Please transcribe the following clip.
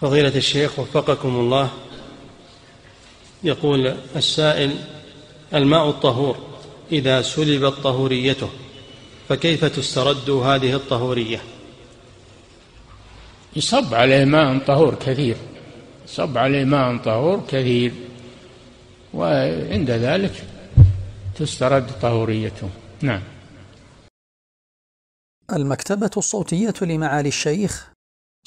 فضيلة الشيخ وفقكم الله يقول السائل الماء الطهور إذا سلبت طهوريته فكيف تسترد هذه الطهورية يصب عليه ماء طهور كثير صب عليه ماء طهور كثير وعند ذلك تسترد طهوريته نعم المكتبة الصوتية لمعالي الشيخ